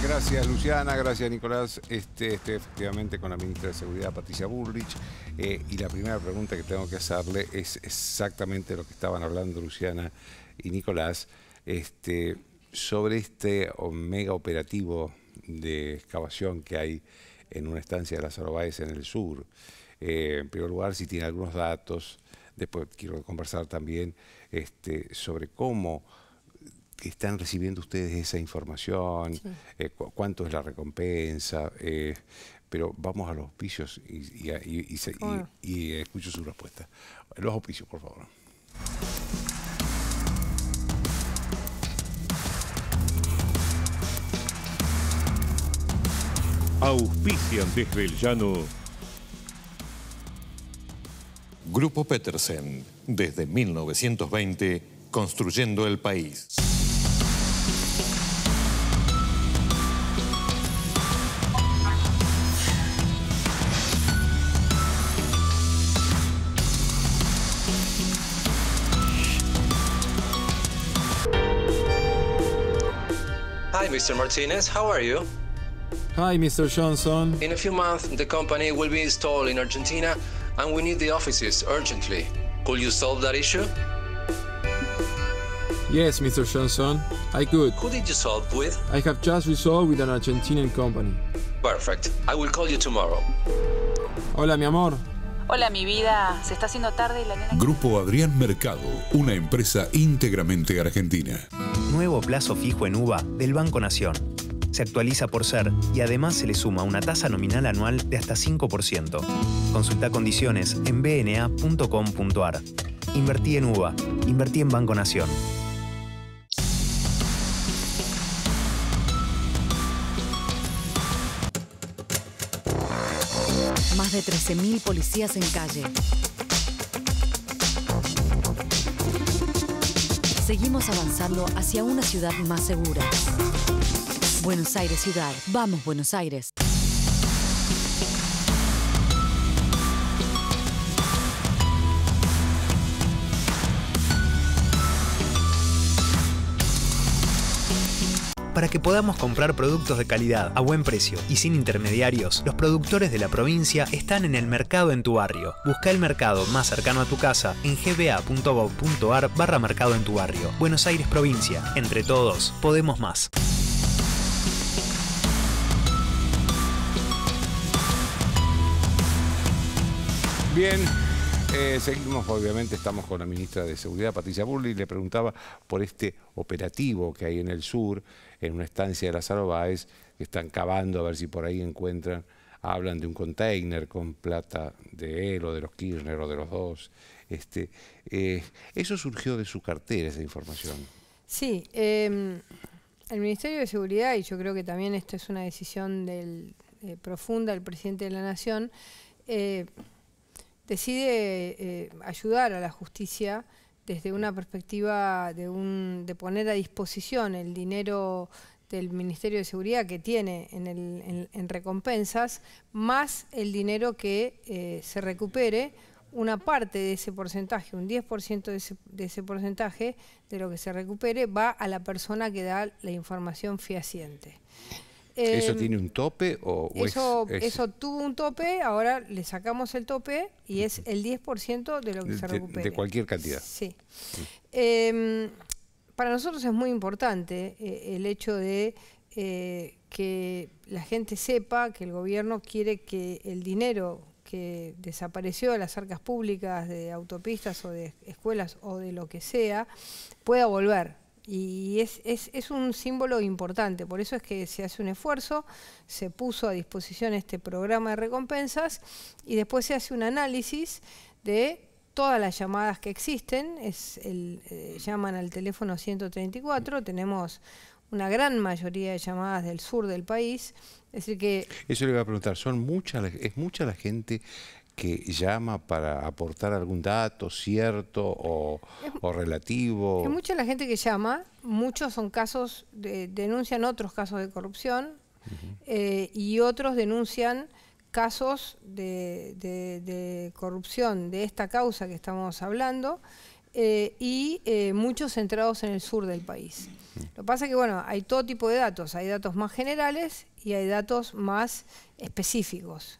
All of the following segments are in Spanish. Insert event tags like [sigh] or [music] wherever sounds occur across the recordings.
gracias Luciana, gracias Nicolás. Este, estoy efectivamente con la ministra de Seguridad, Patricia Bullrich. Eh, y la primera pregunta que tengo que hacerle es exactamente lo que estaban hablando Luciana y Nicolás este, sobre este mega operativo de excavación que hay en una estancia de las Arobaes en el sur. Eh, en primer lugar, si tiene algunos datos, después quiero conversar también este, sobre cómo que están recibiendo ustedes esa información, eh, cuánto es la recompensa, eh, pero vamos a los auspicios y, y, y, escucho su respuesta. Los auspicios, por favor. Auspician desde el llano. Grupo Petersen, desde 1920, construyendo el país. Mr. Martinez. How are you? Hi, Mr. Johnson. In a few months, the company will be installed in Argentina and we need the offices urgently. Could you solve that issue? Yes, Mr. Johnson, I could. Who did you solve with? I have just resolved with an Argentinian company. Perfect. I will call you tomorrow. Hola, mi amor. Hola, mi vida. Se está haciendo tarde y la nena... Grupo Adrián Mercado, una empresa íntegramente argentina. Nuevo plazo fijo en UVA del Banco Nación. Se actualiza por ser y además se le suma una tasa nominal anual de hasta 5%. Consulta condiciones en bna.com.ar. Invertí en UVA. Invertí en Banco Nación. Más de 13.000 policías en calle Seguimos avanzando hacia una ciudad más segura. Buenos Aires Ciudad. Vamos, Buenos Aires. para que podamos comprar productos de calidad a buen precio y sin intermediarios, los productores de la provincia están en el mercado en tu barrio. Busca el mercado más cercano a tu casa en gba.gov.ar barra mercado en tu barrio. Buenos Aires Provincia. Entre todos, podemos más. Bien, eh, seguimos, obviamente estamos con la ministra de Seguridad, Patricia Burley, le preguntaba por este operativo que hay en el sur, en una estancia de las Báez, que están cavando a ver si por ahí encuentran, hablan de un container con plata de él o de los Kirchner o de los dos. Este, eh, eso surgió de su cartera, esa información. Sí, em, el Ministerio de Seguridad, y yo creo que también esto es una decisión del, eh, profunda del presidente de la Nación, eh, decide ayudar a la justicia desde una perspectiva de, un, de poner a disposición el dinero del Ministerio de Seguridad que tiene en, recompensas, más el dinero que eh, se recupere, una parte de ese porcentaje, un 10% de ese, de ese porcentaje de lo que se recupere va a la persona que da la información fehaciente. ¿Eso em, tiene un tope o, eso, tuvo un tope, ahora le sacamos el tope y es el 10% de lo que se recupera. De cualquier cantidad. Sí. Em, para nosotros es muy importante eh, el hecho de eh, que la gente sepa que el gobierno quiere que el dinero que desapareció de las arcas públicas, de autopistas o de escuelas o de lo que sea, pueda volver y es, es, es, un símbolo importante, por eso es que se hace un esfuerzo, se puso a disposición este programa de recompensas y después se hace un análisis de todas las llamadas que existen, es el, eh, llaman al teléfono 134, tenemos una gran mayoría de llamadas del sur del país, es que... Eso le iba a preguntar, ¿son mucha, ¿es mucha la gente que llama para aportar algún dato cierto o, relativo? mucha la gente que llama, muchos son casos, denuncian otros casos de corrupción eh, y otros denuncian casos de, corrupción de esta causa que estamos hablando eh, y eh, muchos centrados en el sur del país. Lo que pasa es que bueno, hay todo tipo de datos, hay datos más generales y hay datos más específicos.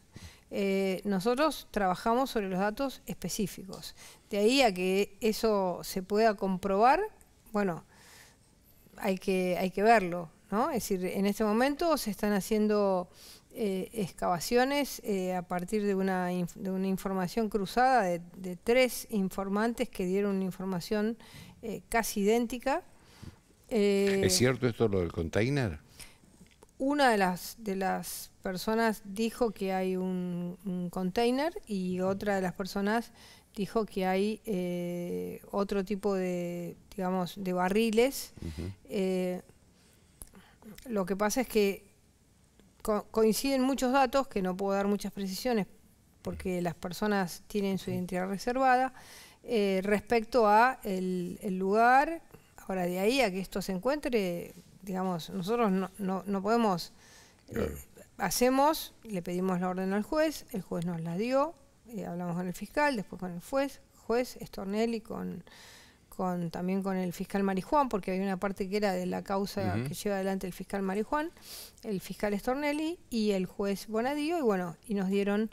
Eh, nosotros trabajamos sobre los datos específicos. De ahí a que eso se pueda comprobar, bueno, hay que, hay que verlo, Es decir, en este momento se están haciendo eh, excavaciones eh, a partir de una, de una información cruzada de, de, tres informantes que dieron una información casi idéntica. ¿Es cierto esto lo del container? una de las, de las personas dijo que hay un, container y otra de las personas dijo que hay eh, otro tipo de, digamos, de barriles. Eh, lo que pasa es que coinciden muchos datos, que no puedo dar muchas precisiones porque las personas tienen su identidad reservada, eh, respecto a el, el lugar, ahora de ahí a que esto se encuentre, digamos, nosotros no, no, no podemos, eh, hacemos, le pedimos la orden al juez, el juez nos la dio, eh, hablamos con el fiscal, después con el juez, juez Estornelli, con, con, también con el fiscal Marijuán, porque hay una parte que era de la causa que lleva adelante el fiscal Marijuán, el fiscal Estornelli y el juez Bonadío, y bueno, y nos dieron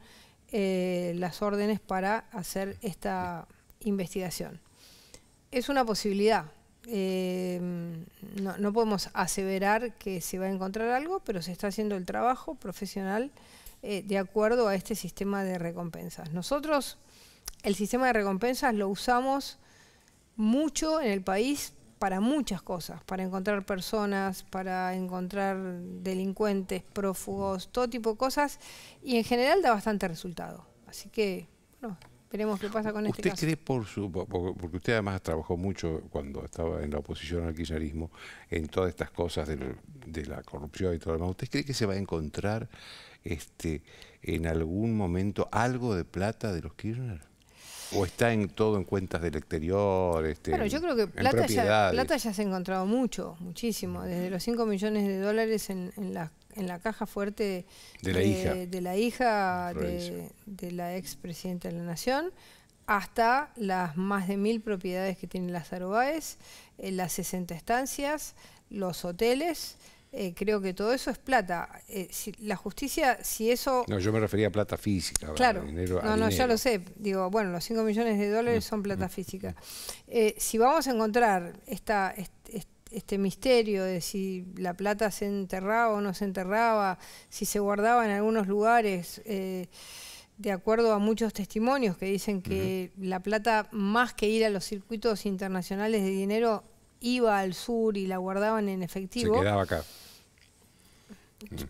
eh, las órdenes para hacer esta investigación. Es una posibilidad, Em, no, podemos aseverar que se va a encontrar algo, pero se está haciendo el trabajo profesional eh, de acuerdo a este sistema de recompensas. Nosotros el sistema de recompensas lo usamos mucho en el país para muchas cosas, para encontrar personas, para encontrar delincuentes, prófugos, todo tipo de cosas, y en general da bastante resultado. Así que, bueno, Esperemos qué pasa con este ¿Usted cree, por su, porque usted además trabajó mucho cuando estaba en la oposición al kirchnerismo, en todas estas cosas de, la corrupción y todo lo demás, ¿usted cree que se va a encontrar este, en algún momento algo de plata de los Kirchner? ¿O está en todo en cuentas del exterior? Este, bueno, yo creo que plata ya, plata ya se ha encontrado mucho, muchísimo. Desde los 5 millones de dólares en, en las en la caja fuerte de, la hija de la, de, la ex presidenta de la Nación hasta las más de mil propiedades que tienen eh, las Arubaes, las 60 estancias, los hoteles. Eh, creo que todo eso es plata. Eh, la justicia, si eso... No, yo me refería a plata física. Claro. no, no, ya lo sé. Digo, bueno, los 5 millones de dólares mm, son plata mm. física. si vamos a encontrar esta, esta este misterio de si la plata se enterraba o no se enterraba, si se guardaba en algunos lugares. Eh, de acuerdo a muchos testimonios que dicen que la plata, más que ir a los circuitos internacionales de dinero, iba al sur y la guardaban en efectivo. Se quedaba acá.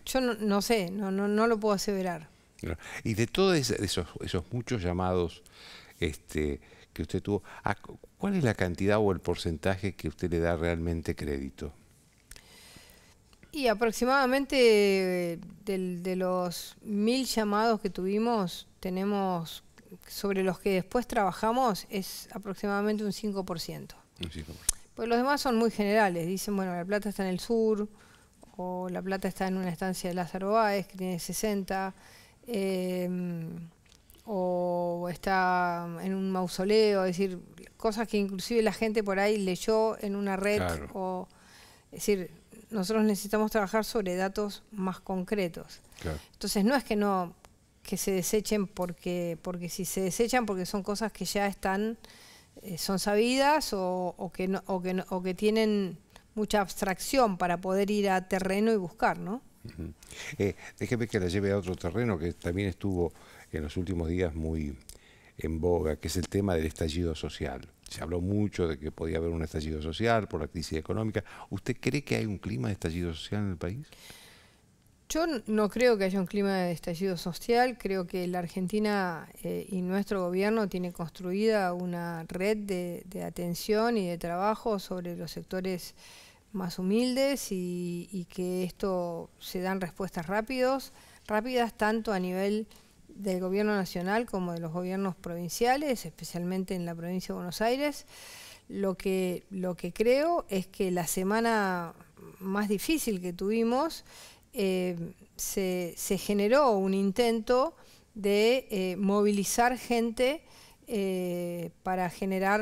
Yo no, sé, no, no, no lo puedo aseverar. Y de todos esos, esos muchos llamados este, que usted tuvo, ¿cuál es la cantidad o el porcentaje que usted le da realmente crédito? Y aproximadamente de, los mil llamados que tuvimos, tenemos sobre los que después trabajamos, es aproximadamente un 5%. Un 5%. Pues los demás son muy generales, dicen, bueno, la plata está en el sur, o la plata está en una estancia de Lázaro Báez, que tiene 60 o está en un mausoleo, es decir, cosas que inclusive la gente por ahí leyó en una red o es decir, nosotros necesitamos trabajar sobre datos más concretos. Entonces no es que no que se desechen porque porque si se desechan porque son cosas que ya están eh, son sabidas o, que no, o que o que tienen mucha abstracción para poder ir a terreno y buscar, ¿no? eh, déjeme que la lleve a otro terreno que también estuvo en los últimos días muy en boga, que es el tema del estallido social. Se habló mucho de que podía haber un estallido social por la crisis económica. ¿Usted cree que hay un clima de estallido social en el país? Yo no creo que haya un clima de estallido social, creo que la Argentina eh, y nuestro gobierno tiene construida una red de, atención y de trabajo sobre los sectores más humildes y, y que esto se dan respuestas rápidos, rápidas tanto a nivel del gobierno nacional como de los gobiernos provinciales, especialmente en la provincia de Buenos Aires. Lo que, lo que creo es que la semana más difícil que tuvimos eh, se, generó un intento de eh, movilizar gente eh, para generar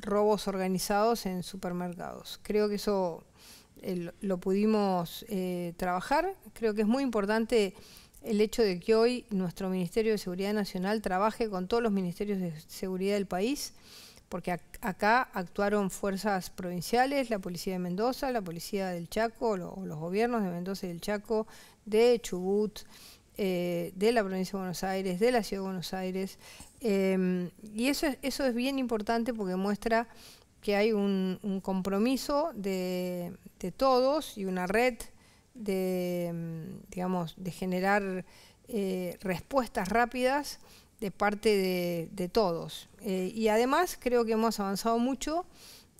robos organizados en supermercados. Creo que eso lo pudimos trabajar. Creo que es muy importante el hecho de que hoy nuestro Ministerio de Seguridad Nacional trabaje con todos los ministerios de seguridad del país, porque acá actuaron fuerzas provinciales, la Policía de Mendoza, la Policía del Chaco, los gobiernos de Mendoza y del Chaco, de Chubut, eh, de la provincia de Buenos Aires, de la ciudad de Buenos Aires. Em, y eso es, eso es bien importante porque muestra que hay un, compromiso de, de todos y una red de, mm, digamos, de generar eh, respuestas rápidas de parte de, todos. Eh, y además creo que hemos avanzado mucho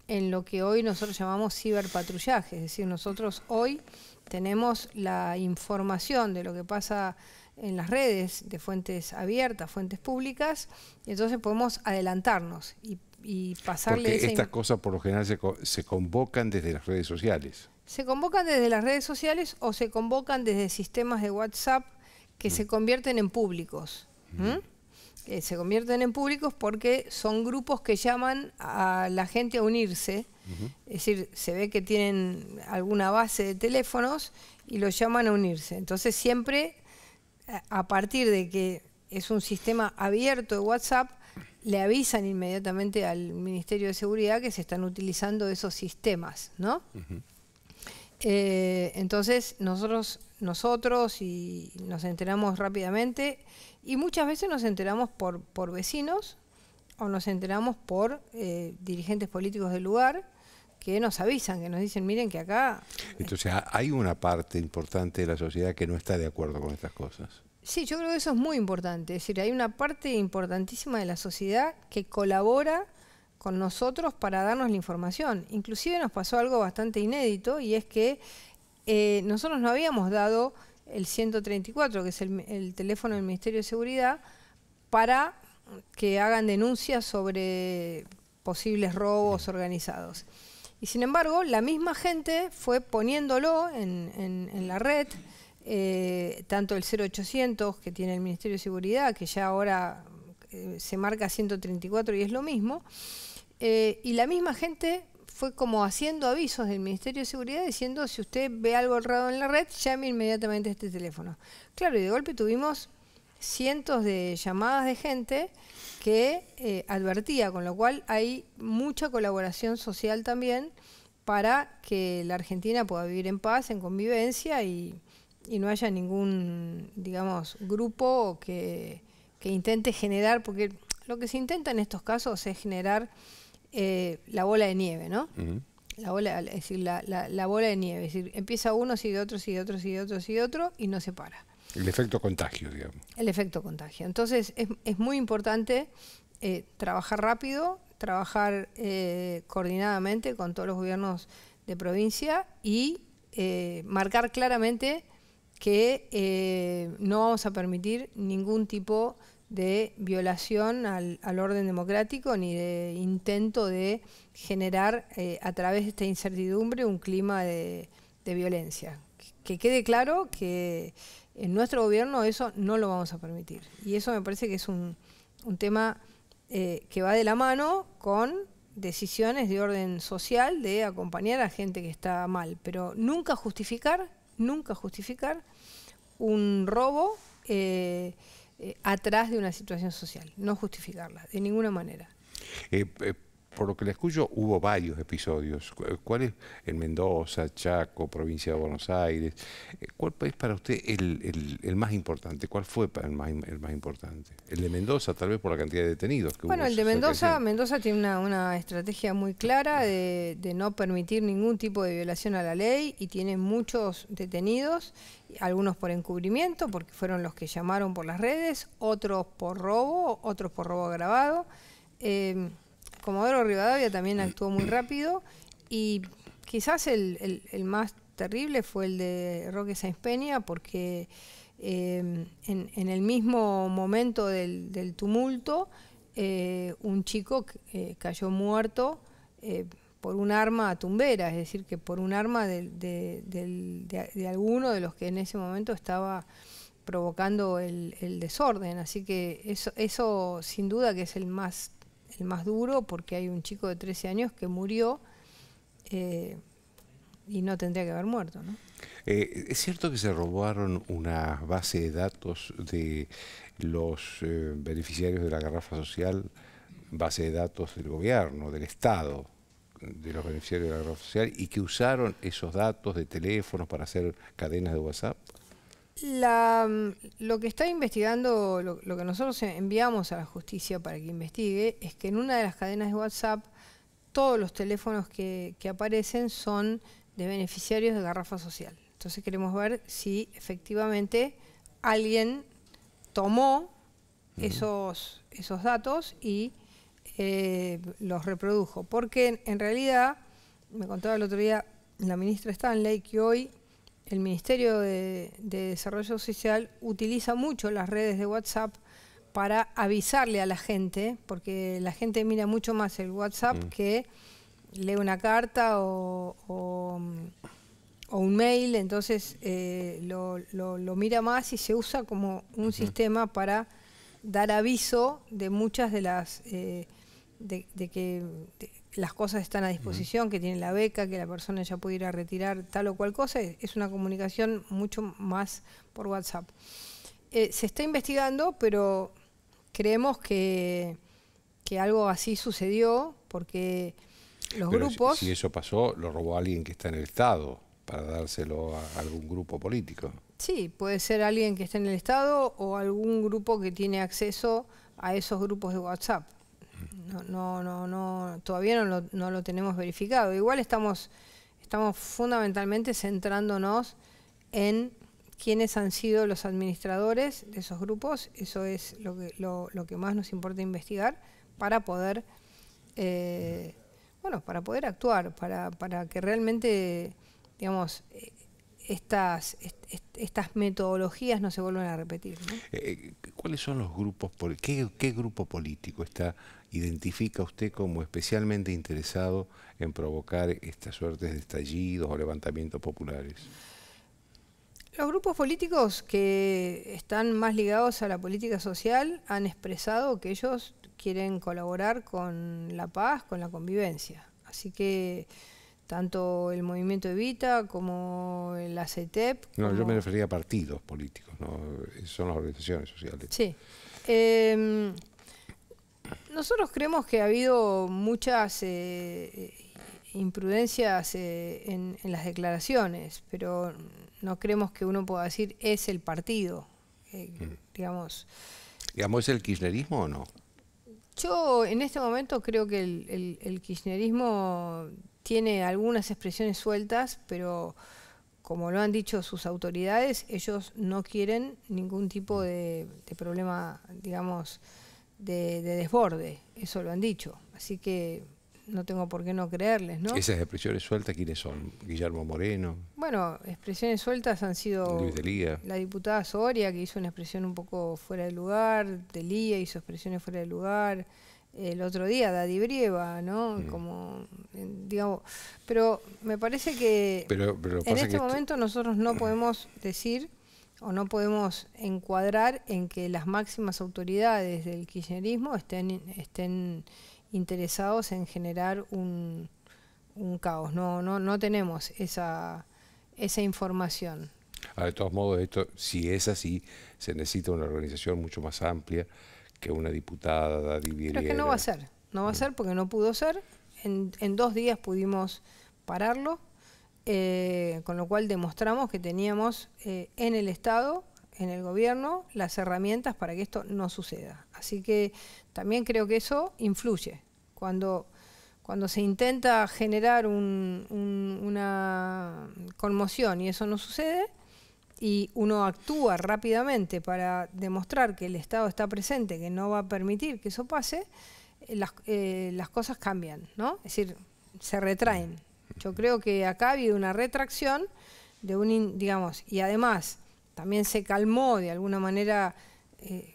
en lo que hoy nosotros llamamos ciberpatrullaje, es decir, nosotros hoy tenemos la información de lo que pasa en las redes de fuentes abiertas, fuentes públicas, y entonces podemos adelantarnos y, y pasarle... estas cosas por lo general se, se convocan desde las redes sociales. ¿Se convocan desde las redes sociales o se convocan desde sistemas de WhatsApp que se mm. convierten en públicos? Mm. ¿Mm? Eh, se convierten en públicos porque son grupos que llaman a la gente a unirse. Es decir, se ve que tienen alguna base de teléfonos y los llaman a unirse. Entonces siempre, eh, a partir de que es un sistema abierto de WhatsApp, le avisan inmediatamente al Ministerio de Seguridad que se están utilizando esos sistemas, ¿no? Eh, entonces nosotros, nosotros y nos enteramos rápidamente y muchas veces nos enteramos por, por vecinos o nos enteramos por eh, dirigentes políticos del lugar que nos avisan, que nos dicen, miren que acá... Entonces hay una parte importante de la sociedad que no está de acuerdo con estas cosas. Sí, yo creo que eso es muy importante. Es decir, hay una parte importantísima de la sociedad que colabora con nosotros para darnos la información. Inclusive nos pasó algo bastante inédito y es que eh, nosotros no habíamos dado el 134, que es el, teléfono del Ministerio de Seguridad, para que hagan denuncias sobre posibles robos organizados. Y sin embargo, la misma gente fue poniéndolo en, la red, eh, tanto el 0800 que tiene el Ministerio de Seguridad, que ya ahora eh, se marca 134 y es lo mismo, eh, y la misma gente fue como haciendo avisos del Ministerio de Seguridad diciendo si usted ve algo raro en la red, llame inmediatamente a este teléfono. Claro, y de golpe tuvimos cientos de llamadas de gente que eh, advertía, con lo cual hay mucha colaboración social también para que la Argentina pueda vivir en paz, en convivencia y, no haya ningún, digamos, grupo que, que intente generar, porque lo que se intenta en estos casos es generar eh, la bola de nieve, ¿no? La bola, decir, la, bola de nieve. Es decir, empieza uno, sigue otro, sigue otro, sigue otro, sigue otro y no se para. El efecto contagio, digamos. El efecto contagio. Entonces, es, muy importante eh, trabajar rápido, trabajar eh, coordinadamente con todos los gobiernos de provincia y marcar claramente que no vamos a permitir ningún tipo de de violación al, orden democrático ni de intento de generar eh, a través de esta incertidumbre un clima de, violencia. Que, quede claro que en nuestro gobierno eso no lo vamos a permitir. Y eso me parece que es un, tema eh, que va de la mano con decisiones de orden social de acompañar a gente que está mal, pero nunca justificar, nunca justificar un robo eh, eh, atrás de una situación social, no justificarla, de ninguna manera. Eh, eh, por lo que le escucho, hubo varios episodios. ¿Cuál es en Mendoza, Chaco, provincia de Buenos Aires? Eh, ¿Cuál es para usted el, más importante? ¿Cuál fue el más, importante? El de Mendoza, tal vez por la cantidad de detenidos bueno, el de Mendoza, Mendoza tiene una, estrategia muy clara de, no permitir ningún tipo de violación a la ley y tiene muchos detenidos algunos por encubrimiento, porque fueron los que llamaron por las redes, otros por robo, otros por robo agravado. Eh, Comodoro Rivadavia también actuó muy rápido y quizás el, más terrible fue el de Roque Sáenz Peña porque em, en, el mismo momento del, tumulto eh, un chico eh, cayó muerto eh, por un arma a tumbera, es decir, que por un arma de, alguno de los que en ese momento estaba provocando el, desorden. Así que eso, eso sin duda que es el más el más duro, porque hay un chico de 13 años que murió eh, y no tendría que haber muerto. ¿no? Eh, ¿Es cierto que se robaron una base de datos de los eh, beneficiarios de la garrafa social, base de datos del gobierno, del Estado? de los beneficiarios de la garrafa social y que usaron esos datos de teléfonos para hacer cadenas de WhatsApp? Mm, lo que está investigando, lo, que nosotros enviamos a la justicia para que investigue, es que en una de las cadenas de WhatsApp todos los teléfonos que, aparecen son de beneficiarios de garrafa social. Entonces queremos ver si efectivamente alguien tomó esos, esos datos y eh, los reprodujo. Porque en, en realidad, me contaba el otro día la ministra Stanley que hoy el Ministerio de, Desarrollo Social utiliza mucho las redes de WhatsApp para avisarle a la gente, porque la gente mira mucho más el WhatsApp mm. que lee una carta o, un mail, entonces eh, lo, mira más y se usa como un sistema para dar aviso de muchas de las... Eh, de, que, las cosas están a disposición, que tienen la beca, que la persona ya puede ir a retirar tal o cual cosa, es una comunicación mucho más por WhatsApp. Eh, se está investigando, pero creemos que, que algo así sucedió porque los grupos... y si eso pasó, lo robó alguien que está en el Estado para dárselo a algún grupo político. Sí, puede ser alguien que está en el Estado o algún grupo que tiene acceso a esos grupos de WhatsApp. No, no, no, todavía no lo, tenemos verificado. Igual estamos, estamos fundamentalmente centrándonos en quiénes han sido los administradores de esos grupos, eso es lo que, lo, que más nos importa investigar para poder, eh, bueno, para poder actuar, para, para que realmente, digamos, estas, estas metodologías no se vuelven a repetir. Eh, eh, ¿Cuáles son los grupos? Qué, ¿Qué grupo político está identifica usted como especialmente interesado en provocar estas suertes de estallidos o levantamientos populares? Los grupos políticos que están más ligados a la política social han expresado que ellos quieren colaborar con la paz, con la convivencia. Así que tanto el movimiento Evita como el CETEP. No, yo me refería a partidos políticos, ¿no? son las organizaciones sociales. Sí. Em, nosotros creemos que ha habido muchas eh, eh, imprudencias eh, en, las declaraciones, pero no creemos que uno pueda decir es el partido, mm. digamos. ¿Digamos es el kirchnerismo o no? Yo en este momento creo que el kirchnerismo tiene algunas expresiones sueltas, pero como lo han dicho sus autoridades, ellos no quieren ningún tipo de, problema, digamos, de, desborde. Eso lo han dicho. Así que no tengo por qué no creerles, ¿no? ¿Esas expresiones sueltas quiénes son? ¿Guillermo Moreno? Bueno, expresiones sueltas han sido Luis la diputada Soria, que hizo una expresión un poco fuera de lugar, Delía hizo expresiones fuera de lugar el otro día, Daddy Brieva, ¿no? Mm. Como, eh, digamos, pero me parece que en este momento nosotros no podemos decir o no podemos encuadrar en que las máximas autoridades del kirchnerismo estén, estén interesados en generar un, un caos. No, no, tenemos esa, esa información. Ah, de todos modos, esto, si es así, se necesita una organización mucho más amplia que una diputada dividiera. Pero es que no va a ser, no va a ser porque no pudo ser. En, dos días pudimos pararlo, eh, con lo cual demostramos que teníamos eh, en el Estado, en el gobierno, las herramientas para que esto no suceda. Así que también creo que eso influye. Cuando cuando se intenta generar una conmoción y eso no sucede, y uno actúa rápidamente para demostrar que el Estado está presente, que no va a permitir que eso pase, eh, eh, las, cosas cambian, ¿no? Es decir, se retraen. Yo creo que acá ha habido una retracción de un, digamos, y además también se calmó de alguna manera, eh,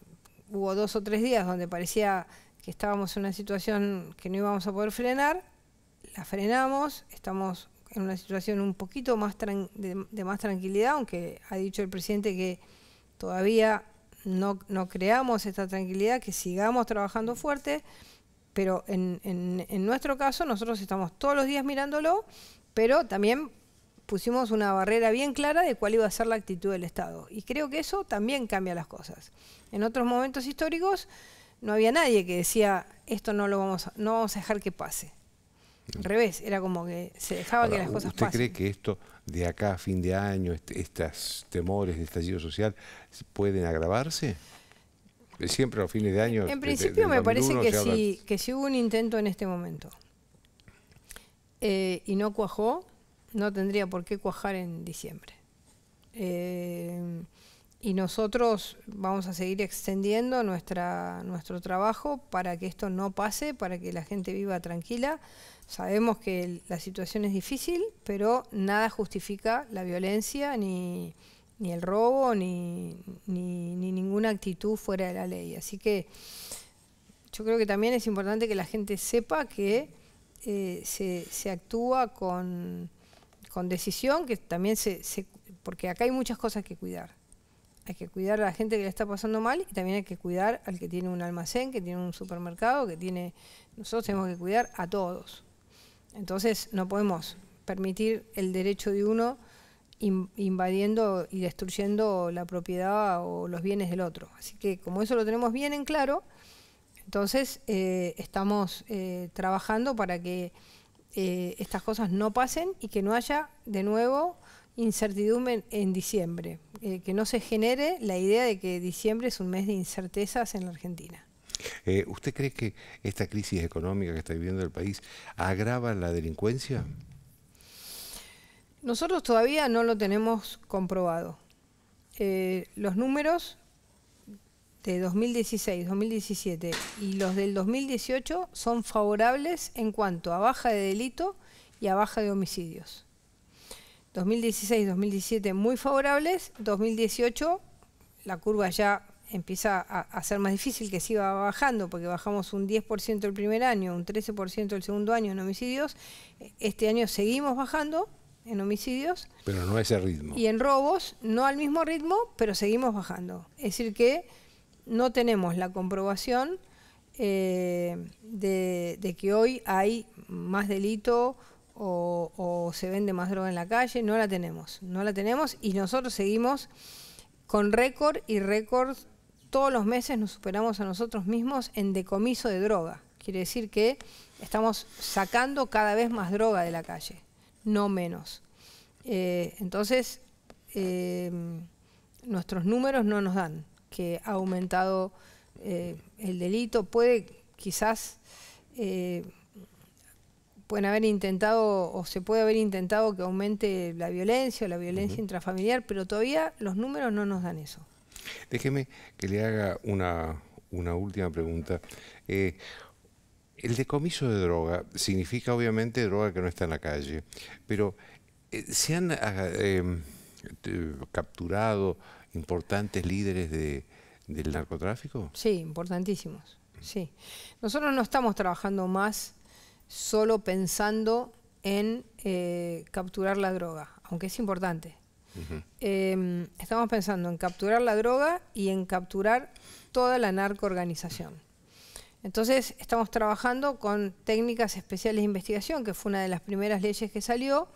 hubo dos o tres días donde parecía que estábamos en una situación que no íbamos a poder frenar, la frenamos, estamos en una situación un poquito más de, más tranquilidad, aunque ha dicho el presidente que todavía no, no creamos esta tranquilidad, que sigamos trabajando fuerte, pero en, en, nuestro caso nosotros estamos todos los días mirándolo, pero también pusimos una barrera bien clara de cuál iba a ser la actitud del Estado. Y creo que eso también cambia las cosas. En otros momentos históricos no había nadie que decía esto no lo vamos no vamos a dejar que pase. Al revés, era como que se dejaba que las cosas ¿Usted cree que esto de acá a fin de año, estos temores de estallido social, pueden agravarse? Siempre a fines de año. En principio me parece que sí, que hubo un intento en este momento. Eh, y no cuajó, no tendría por qué cuajar en diciembre. Eh, y nosotros vamos a seguir extendiendo nuestra, nuestro trabajo para que esto no pase, para que la gente viva tranquila. Sabemos que la situación es difícil, pero nada justifica la violencia, ni, el robo, ni, ninguna actitud fuera de la ley. Así que yo creo que también es importante que la gente sepa que eh, se, se, actúa con, decisión, que también se, porque acá hay muchas cosas que cuidar hay que cuidar a la gente que le está pasando mal y también hay que cuidar al que tiene un almacén, que tiene un supermercado, que tiene... Nosotros tenemos que cuidar a todos. Entonces no podemos permitir el derecho de uno invadiendo y destruyendo la propiedad o los bienes del otro. Así que como eso lo tenemos bien en claro, entonces eh, estamos eh, trabajando para que eh, estas cosas no pasen y que no haya de nuevo incertidumbre en diciembre, eh, que no se genere la idea de que diciembre es un mes de incertezas en la Argentina. Eh, ¿Usted cree que esta crisis económica que está viviendo el país agrava la delincuencia? Nosotros todavía no lo tenemos comprobado. Eh, los números de 2016, 2017 y los del 2018 son favorables en cuanto a baja de delito y a baja de homicidios. 2016-2017 muy favorables, 2018 la curva ya empieza a, ser más difícil que siga bajando, porque bajamos un 10% el primer año, un 13% el segundo año en homicidios, este año seguimos bajando en homicidios. Pero no a ese ritmo. Y en robos, no al mismo ritmo, pero seguimos bajando. Es decir que no tenemos la comprobación eh, de, de que hoy hay más delito o, se vende más droga en la calle, no la tenemos, no la tenemos y nosotros seguimos con récord y récord, todos los meses nos superamos a nosotros mismos en decomiso de droga, quiere decir que estamos sacando cada vez más droga de la calle, no menos. Eh, entonces, eh, nuestros números no nos dan que ha aumentado eh, el delito, puede quizás pueden haber intentado o se puede haber intentado que aumente la violencia la violencia intrafamiliar, pero todavía los números no nos dan eso. Déjeme que le haga una, una última pregunta. Eh, el decomiso de droga significa obviamente droga que no está en la calle, pero eh, ¿se han ah, em, capturado importantes líderes del narcotráfico? Sí, importantísimos. Sí. Nosotros no estamos trabajando más solo pensando en eh, capturar la droga, aunque es importante. Em, estamos pensando en capturar la droga y en capturar toda la narcoorganización. Entonces estamos trabajando con técnicas especiales de investigación, que fue una de las primeras leyes que salió,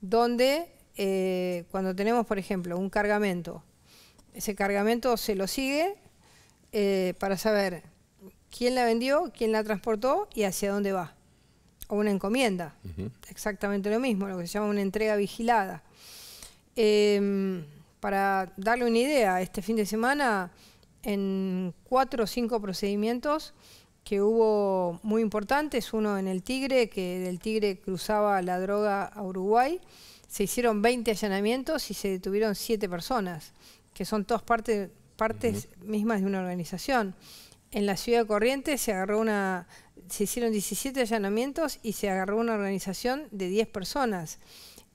donde eh, cuando tenemos, por ejemplo, un cargamento, ese cargamento se lo sigue eh, para saber quién la vendió, quién la transportó y hacia dónde va o una encomienda. Exactamente lo mismo, lo que se llama una entrega vigilada. Em, para darle una idea, este fin de semana, en cuatro o cinco procedimientos que hubo muy importantes, uno en el Tigre, que del Tigre cruzaba la droga a Uruguay, se hicieron 20 allanamientos y se detuvieron siete personas, que son todas partes mismas de una organización. En la ciudad de Corrientes se agarró una se hicieron 17 allanamientos y se agarró una organización de 10 personas.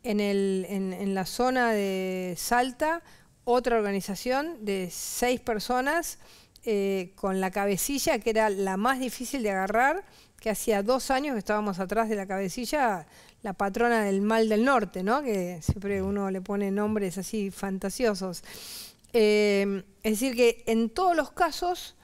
En, el, en, la zona de Salta, otra organización de 6 personas eh, con la cabecilla, que era la más difícil de agarrar, que hacía dos años que estábamos atrás de la cabecilla, la patrona del mal del norte, ¿no? Que siempre uno le pone nombres así fantasiosos. Eh, es decir, que en todos los casos,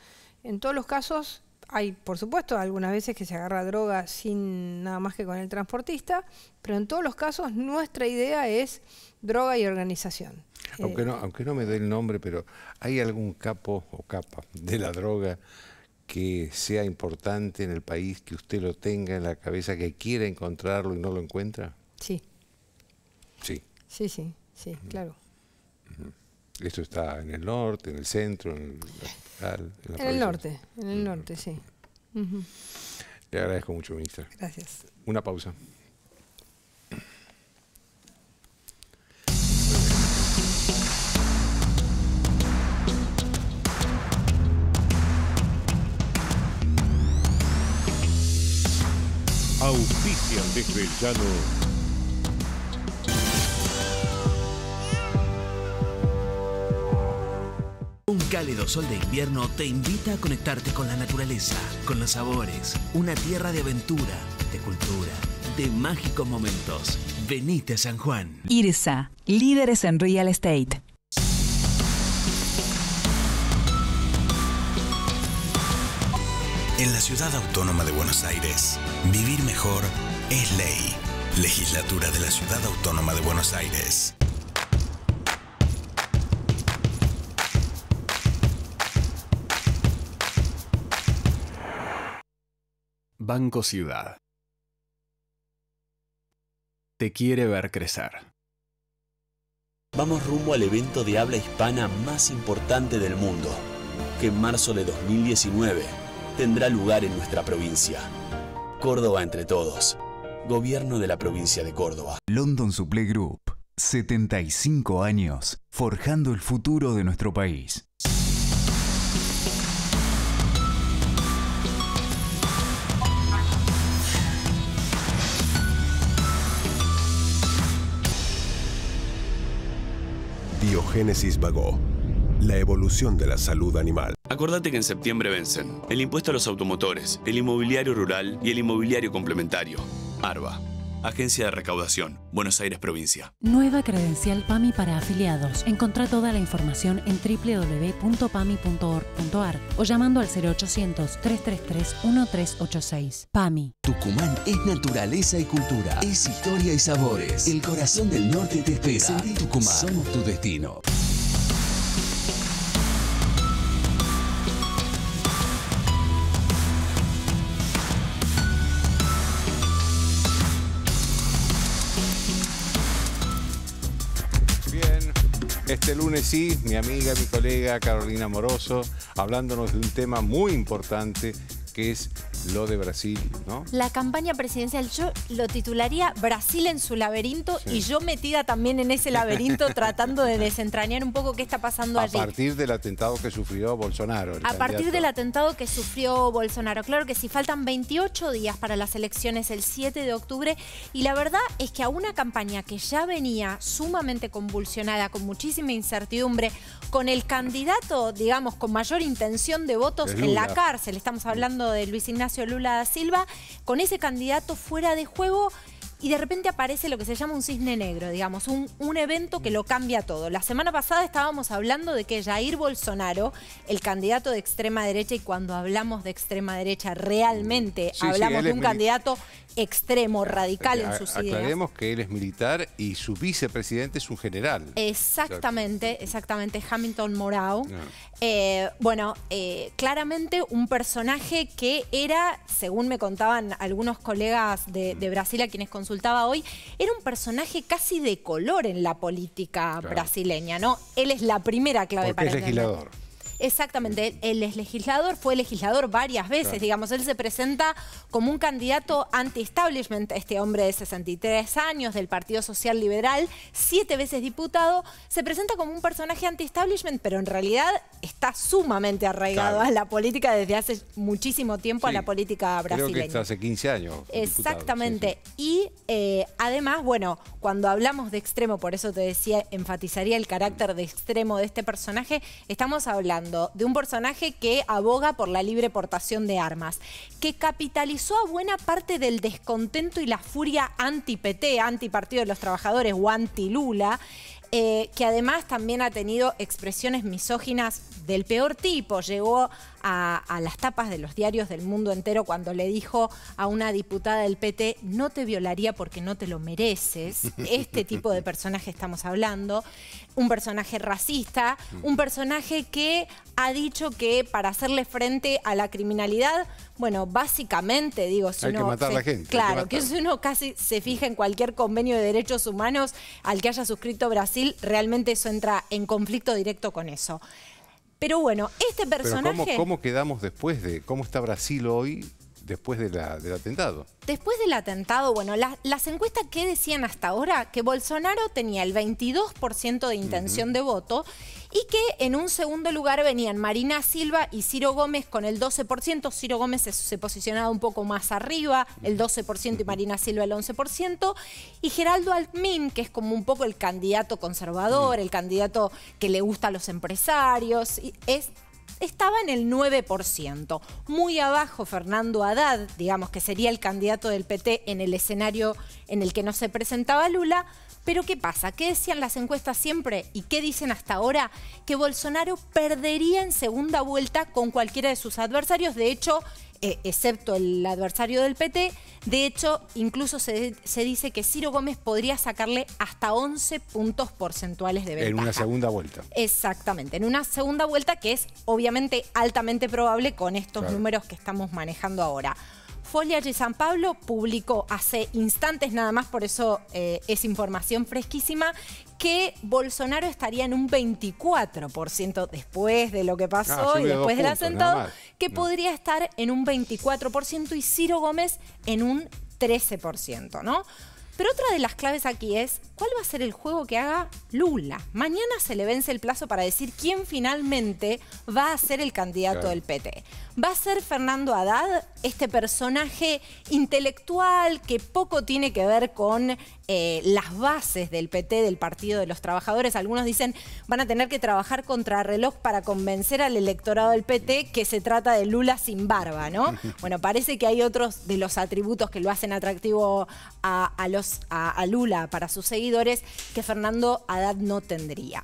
en todos los casos, hay, por supuesto, algunas veces que se agarra droga sin nada más que con el transportista, pero en todos los casos nuestra idea es droga y organización. Aunque, eh, no, aunque no me dé el nombre, pero ¿hay algún capo o capa de la droga que sea importante en el país, que usted lo tenga en la cabeza, que quiera encontrarlo y no lo encuentra? Sí. Sí. Sí, sí, sí, claro. Esto está en el norte, en el centro, en, la, en, en el norte, en el mm. norte, sí. Le agradezco mucho, ministro. Gracias. Una pausa. Auspician de el cálido sol de invierno te invita a conectarte con la naturaleza, con los sabores, una tierra de aventura, de cultura, de mágicos momentos. Venite a San Juan. IRSA, líderes en real estate. En la ciudad autónoma de Buenos Aires, vivir mejor es ley. Legislatura de la Ciudad Autónoma de Buenos Aires. Banco Ciudad. Te quiere ver crecer. Vamos rumbo al evento de habla hispana más importante del mundo, que en marzo de 2019 tendrá lugar en nuestra provincia. Córdoba entre todos. Gobierno de la provincia de Córdoba. London Supply Group, 75 años, forjando el futuro de nuestro país. Biogénesis Vagó. La evolución de la salud animal. Acordate que en septiembre vencen el impuesto a los automotores, el inmobiliario rural y el inmobiliario complementario. ARBA. Agencia de Recaudación, Buenos Aires Provincia. Nueva credencial PAMI para afiliados. Encontrá toda la información en www.pami.org.ar o llamando al 0800-333-1386. PAMI. Tucumán es naturaleza y cultura, es historia y sabores. El corazón del norte te espera. Tucumán. Somos tu destino. Este lunes sí, mi amiga, mi colega Carolina Moroso, hablándonos de un tema muy importante que es lo de Brasil, ¿no? La campaña presidencial, yo lo titularía Brasil en su laberinto y yo metida también en ese laberinto [laughs] tratando de desentrañar un poco qué está pasando allí. A partir del atentado que sufrió Bolsonaro. A partir del atentado que sufrió Bolsonaro. Claro que sí, faltan 28 días para las elecciones el 7 de octubre y la verdad es que a una campaña que ya venía sumamente convulsionada, con muchísima incertidumbre, con el candidato, digamos, con mayor intención de votos en la cárcel, estamos hablando de Luis Ignacio Lula da Silva, con ese candidato fuera de juego y de repente aparece lo que se llama un cisne negro, digamos, un, un, evento que lo cambia todo. La semana pasada estábamos hablando de que Jair Bolsonaro, el candidato de extrema derecha, y cuando hablamos de extrema derecha realmente mm. hablamos de un candidato extremo, radical en eh, sus ideas. Aclaremos que él es militar y su vicepresidente es un general. Exactamente, exactamente, Hamilton Morao. Ah. Eh, bueno, eh, claramente un personaje que era, según me contaban algunos colegas de, mm. Brasil a quienes consultaba hoy, era un personaje casi de color en la política brasileña, ¿no? Él es la primera clave para es legislador. Exactamente, él es legislador, fue legislador varias veces, digamos, él se presenta como un candidato anti-establishment, este hombre de 63 años del Partido Social Liberal, siete veces diputado, se presenta como un personaje anti-establishment, pero en realidad está sumamente arraigado a la política desde hace muchísimo tiempo a la política brasileña. Creo que está hace 15 años. Exactamente, y eh, además, bueno, cuando hablamos de extremo, por eso te decía, enfatizaría el carácter de extremo de este personaje, estamos hablando de un personaje que aboga por la libre portación de armas, que capitalizó a buena parte del descontento y la furia anti-PT, anti-Partido de los Trabajadores o anti-Lula, eh, que además también ha tenido expresiones misóginas del peor tipo. Llegó a, las tapas de los diarios del mundo entero cuando le dijo a una diputada del PT, no te violaría porque no te lo mereces. [laughs] Este tipo de personaje estamos hablando. Un personaje racista, mm. un personaje que ha dicho que para hacerle frente a la criminalidad, bueno, básicamente, digo, hay Que matar a la gente. Claro, que, que si uno casi se fija en cualquier convenio de derechos humanos al que haya suscrito Brasil, realmente eso entra en conflicto directo con eso. Pero bueno, este personaje... Pero ¿Cómo quedamos después de cómo está Brasil hoy después del atentado. Después del atentado, bueno, las encuestas que decían hasta ahora que Bolsonaro tenía el 22% de intención de voto y que en un segundo lugar venían Marina Silva y Ciro Gómez con el 12%. Ciro Gómez se, posicionaba un poco más arriba, el 12% y Marina Silva el 11%. Y Geraldo Altmin, que es como un poco el candidato conservador, el candidato que le gusta a los empresarios, y es estaba en el 9%. Muy abajo Fernando Haddad, digamos que sería el candidato del PT en el escenario en el que no se presentaba Lula. Pero ¿qué pasa? ¿Qué decían las encuestas siempre y qué dicen hasta ahora? Que Bolsonaro perdería en segunda vuelta con cualquiera de sus adversarios. De hecho, eh, excepto el adversario del PT. De hecho, incluso se, dice que Ciro Gómez podría sacarle hasta 11 puntos porcentuales de ventaja. En una segunda vuelta. Exactamente, en una segunda vuelta que es obviamente altamente probable con estos números que estamos manejando ahora. Folia de San Pablo publicó hace instantes nada más, por eso eh, es información fresquísima, que Bolsonaro estaría en un 24% después de lo que pasó ah, y después del asentado, que podría estar en un 24% y Ciro Gómez en un 13%, ¿no? Pero otra de las claves aquí es cuál va a ser el juego que haga Lula. Mañana se le vence el plazo para decir quién finalmente va a ser el candidato del PT va a ser Fernando Haddad este personaje intelectual que poco tiene que ver con eh, las bases del PT, del Partido de los Trabajadores. Algunos dicen van a tener que trabajar contra reloj para convencer al electorado del PT que se trata de Lula sin barba, ¿no? [laughs] Bueno, parece que hay otros de los atributos que lo hacen atractivo a, a Lula para sus seguidores que Fernando Haddad no tendría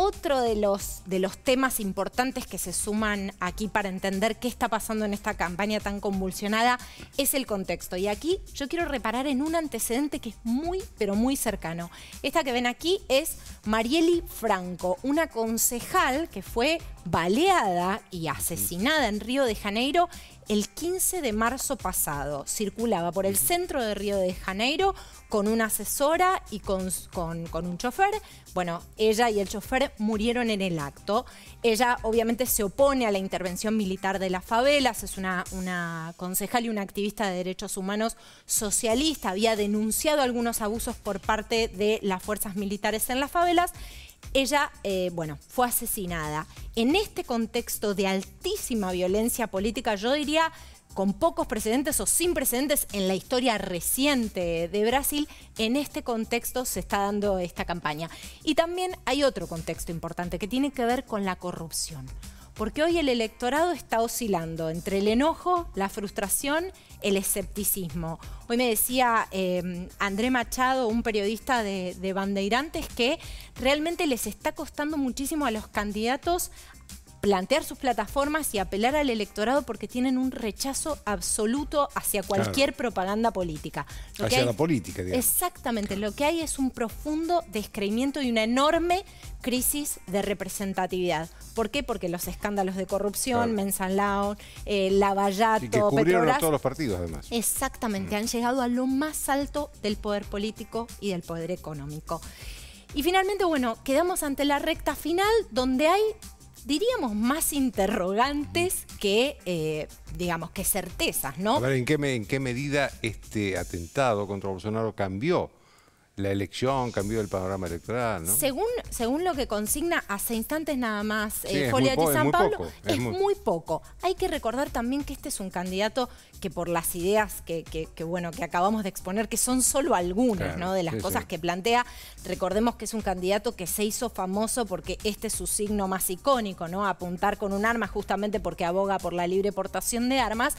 otro de los, de los temas importantes que se suman aquí para entender qué está pasando en esta campaña tan convulsionada es el contexto. Y aquí yo quiero reparar en un antecedente que es muy, pero muy cercano. Esta que ven aquí es Marieli Franco, una concejal que fue baleada y asesinada en Río de Janeiro el 15 de marzo pasado. Circulaba por el centro de Río de Janeiro con una asesora y con, un chofer. Bueno, ella y el chofer murieron en el acto. Ella obviamente se opone a la intervención militar de las favelas, es una concejal y una activista de derechos humanos socialista, había denunciado algunos abusos por parte de las fuerzas militares en las favelas ella, eh, bueno, fue asesinada. En este contexto de altísima violencia política, yo diría con pocos precedentes o sin precedentes en la historia reciente de Brasil, en este contexto se está dando esta campaña. Y también hay otro contexto importante que tiene que ver con la corrupción porque hoy el electorado está oscilando entre el enojo, la frustración, el escepticismo. Hoy me decía em, André Machado, un periodista de Bandeirantes, que realmente les está costando muchísimo a los candidatos plantear sus plataformas y apelar al electorado porque tienen un rechazo absoluto hacia cualquier propaganda política. hacia la política, digamos. Exactamente, lo que hay es un profundo descreimiento y una enorme crisis de representatividad. ¿Por qué? Porque los escándalos de corrupción, claro. Mensalao, eh, Lavallato, cubrieron todos los partidos, además. Exactamente, mm. han llegado a lo más alto del poder político y del poder económico. Y finalmente, bueno, quedamos ante la recta final donde hay diríamos, más interrogantes que, eh, digamos, que certezas, ¿no? A ver, ¿en qué, en qué medida este atentado contra Bolsonaro cambió la elección, cambió el panorama electoral, Según, según lo que consigna hace instantes nada más de San Pablo, es, muy... poco. Hay que recordar también que este es un candidato que por las ideas que, bueno, que acabamos de exponer, que son solo algunas ¿no? de las cosas que plantea, recordemos que es un candidato que se hizo famoso porque este es su signo más icónico, ¿no? Apuntar con un arma justamente porque aboga por la libre portación de armas.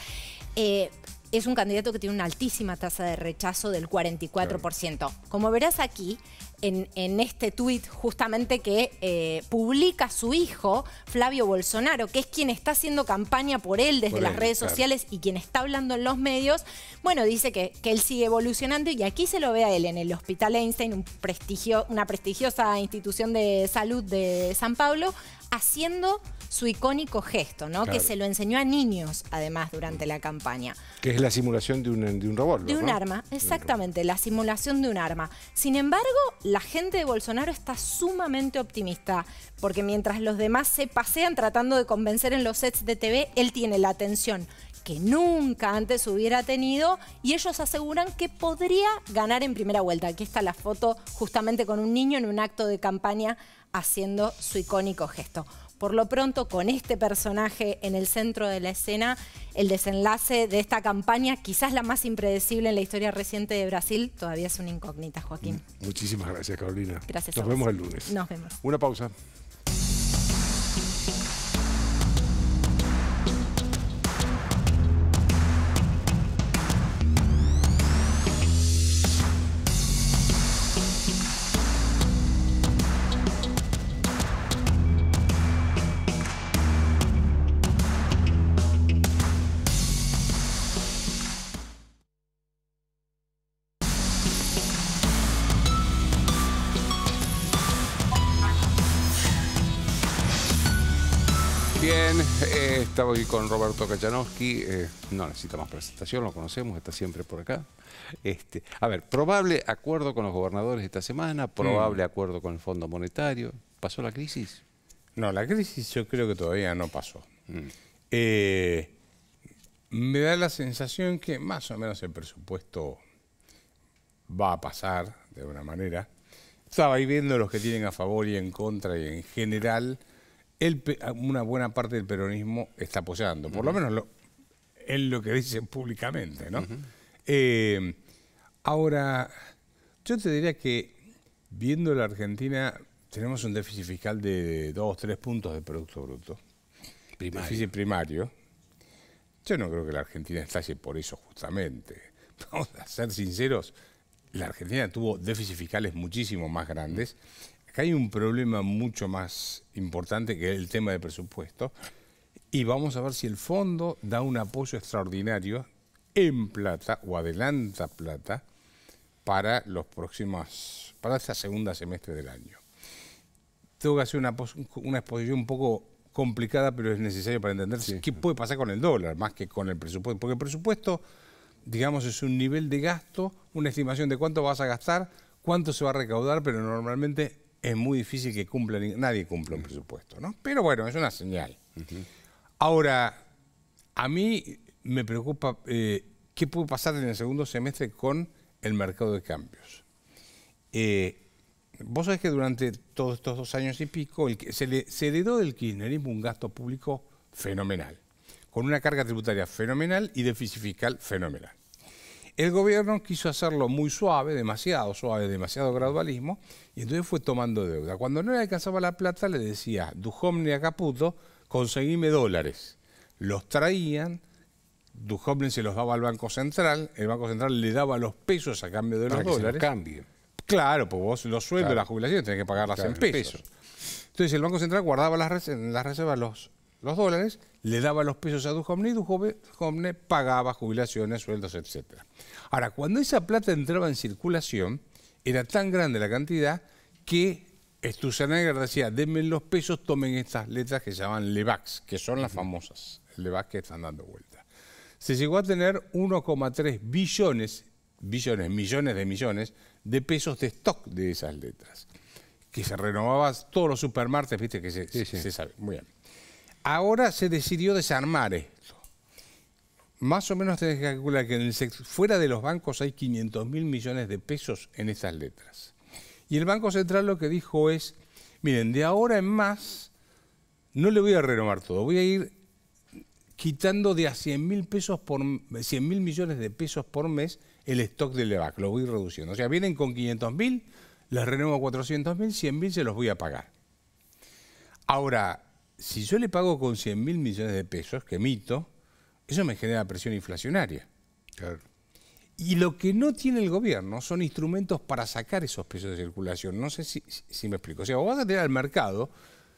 Eh, es un candidato que tiene una altísima tasa de rechazo del 44%. Como verás aquí, en, en, este tuit justamente que eh, publica su hijo, Flavio Bolsonaro, que es quien está haciendo campaña por él desde las redes sociales y quien está hablando en los medios, bueno, dice que, él sigue evolucionando y aquí se lo ve a él en el Hospital Einstein, un prestigio, una prestigiosa institución de salud de San Pablo, haciendo su icónico gesto, ¿no? Que se lo enseñó a niños, además, durante la campaña. Que es la simulación de un, robot. De un arma, exactamente, la simulación de un arma. Sin embargo, la gente de Bolsonaro está sumamente optimista, porque mientras los demás se pasean tratando de convencer en los sets de TV, él tiene la atención que nunca antes hubiera tenido y ellos aseguran que podría ganar en primera vuelta. Aquí está la foto justamente con un niño en un acto de campaña haciendo su icónico gesto por lo pronto con este personaje en el centro de la escena, el desenlace de esta campaña, quizás la más impredecible en la historia reciente de Brasil, todavía es una incógnita, Joaquín. Mm, muchísimas gracias, Carolina. Gracias. Nos vemos el lunes. Nos vemos. Una pausa. hoy con Roberto Kachanowski, eh, no necesita más presentación, lo conocemos, está siempre por acá. Este, a ver, probable acuerdo con los gobernadores esta semana, probable mm. acuerdo con el Fondo Monetario. ¿Pasó la crisis? No, la crisis yo creo que todavía no pasó. Mm. Eh, me da la sensación que más o menos el presupuesto va a pasar de una manera. Estaba ahí viendo los que tienen a favor y en contra y en general Ah, una buena parte del peronismo está apoyando, por lo menos lo, lo que dice públicamente, ¿no? Eh, ahora, yo te diría que viendo la Argentina tenemos un déficit fiscal de 2, 3 puntos de Producto Bruto. Déficit primario. Yo no creo que la Argentina estalle por eso justamente. [laughs] Vamos a ser sinceros, la Argentina tuvo déficits fiscales muchísimo más grandes Acá hay un problema mucho más importante que el tema de presupuesto y vamos a ver si el fondo da un apoyo extraordinario en plata o adelanta plata para los próximos, para esta segunda semestre del año. Tengo que hacer una, exposición un poco complicada, pero es necesario para entender qué puede pasar con el dólar, más que con el presupuesto. Porque el presupuesto, digamos, es un nivel de gasto, una estimación de cuánto vas a gastar, cuánto se va a recaudar, pero normalmente es muy difícil que cumpla, nadie cumpla un presupuesto, ¿no? Pero bueno, es una señal. Ahora, a mí me preocupa eh, qué puede pasar en el segundo semestre con el mercado de cambios. Eh, vos sabés que durante todos estos dos años y pico se, le, se heredó del kirchnerismo un gasto público fenomenal, con una carga tributaria fenomenal y déficit fiscal fenomenal. El gobierno quiso hacerlo muy suave, demasiado suave, demasiado gradualismo, y entonces fue tomando deuda. Cuando no le alcanzaba la plata, le decía, Duhomne a Caputo, conseguime dólares. Los traían, Duhomne se los daba al Banco Central, el Banco Central le daba los pesos a cambio de los dólares. Claro, pues vos los sueldos, de la jubilación tenés que pagarlas en pesos. Entonces el Banco Central guardaba las, las reservas, los los dólares, le daba los pesos a Duhovne y Duhovne pagaba jubilaciones, sueldos, etc. Ahora, cuando esa plata entraba en circulación, era tan grande la cantidad que Sturzenegger decía, denme los pesos, tomen estas letras que se llaman Levax, que son las famosas Levax que están dando vuelta. Se llegó a tener 1,3 billones, billones, millones de millones, de pesos de stock de esas letras, que se renovaban todos los supermartes, viste que se, se sabe. Muy bien. Ahora se decidió desarmar esto. Más o menos tenés que calcular que fuera de los bancos hay 500 mil millones de pesos en esas letras. Y el Banco Central lo que dijo es, miren, de ahora en más no le voy a renovar todo, voy a ir quitando de a 100 mil pesos por millones de pesos por mes el stock del EVAC, lo voy reduciendo. O sea, vienen con 500 mil, les renuevo 400 mil, 100 mil se los voy a pagar. Ahora, si yo le pago con 100 mil millones de pesos, que emito, eso me genera presión inflacionaria. Y lo que no tiene el gobierno son instrumentos para sacar esos pesos de circulación. No sé si, me explico. O sea, vos vas a tener al mercado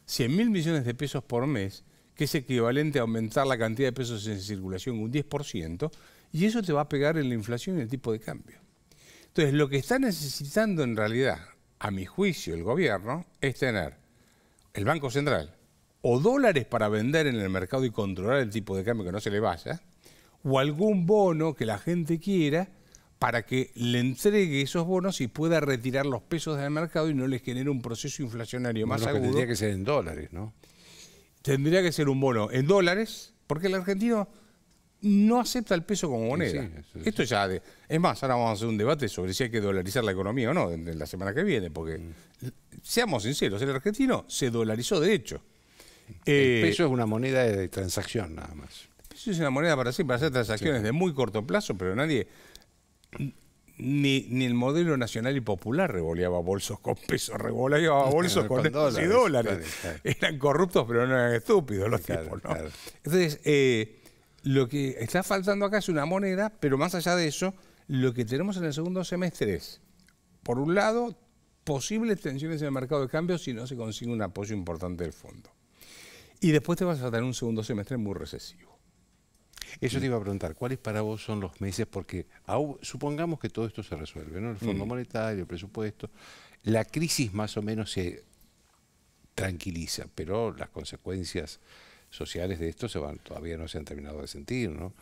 100 mil millones de pesos por mes, que es equivalente a aumentar la cantidad de pesos en circulación un 10%, y eso te va a pegar en la inflación y el tipo de cambio. Entonces, lo que está necesitando en realidad, a mi juicio, el gobierno, es tener el Banco Central, o dólares para vender en el mercado y controlar el tipo de cambio que no se le vaya, o algún bono que la gente quiera para que le entregue esos bonos y pueda retirar los pesos del mercado y no les genere un proceso inflacionario más agudo. tendría que ser en dólares, ¿no? Tendría que ser un bono en dólares, porque el argentino no acepta el peso como moneda. Esto ya es más, ahora vamos a hacer un debate sobre si hay que dolarizar la economía o no en, la semana que viene, porque mm. seamos sinceros, el argentino se dolarizó de hecho el eh, peso es una moneda de transacción nada más. El peso es una moneda para, para hacer transacciones de muy corto plazo, pero nadie... Ni, el modelo nacional y popular revoleaba bolsos con pesos, revoleaba [laughs] bolsos con, con, dólares. Eran corruptos, pero no eran estúpidos los tipos. Entonces, eh, lo que está faltando acá es una moneda, pero más allá de eso, lo que tenemos en el segundo semestre es, por un lado, posibles tensiones en el mercado de cambio si no se consigue un apoyo importante del fondo. Y después te vas a tener un segundo semestre muy recesivo. Eso te iba a mm. preguntar, ¿cuáles para vos son los meses? Porque supongamos que todo esto se resuelve, ¿no? El Fondo mm. Monetario, el presupuesto, la crisis más o menos se tranquiliza, pero las consecuencias sociales de esto se van, todavía no se han terminado de sentir, ¿no?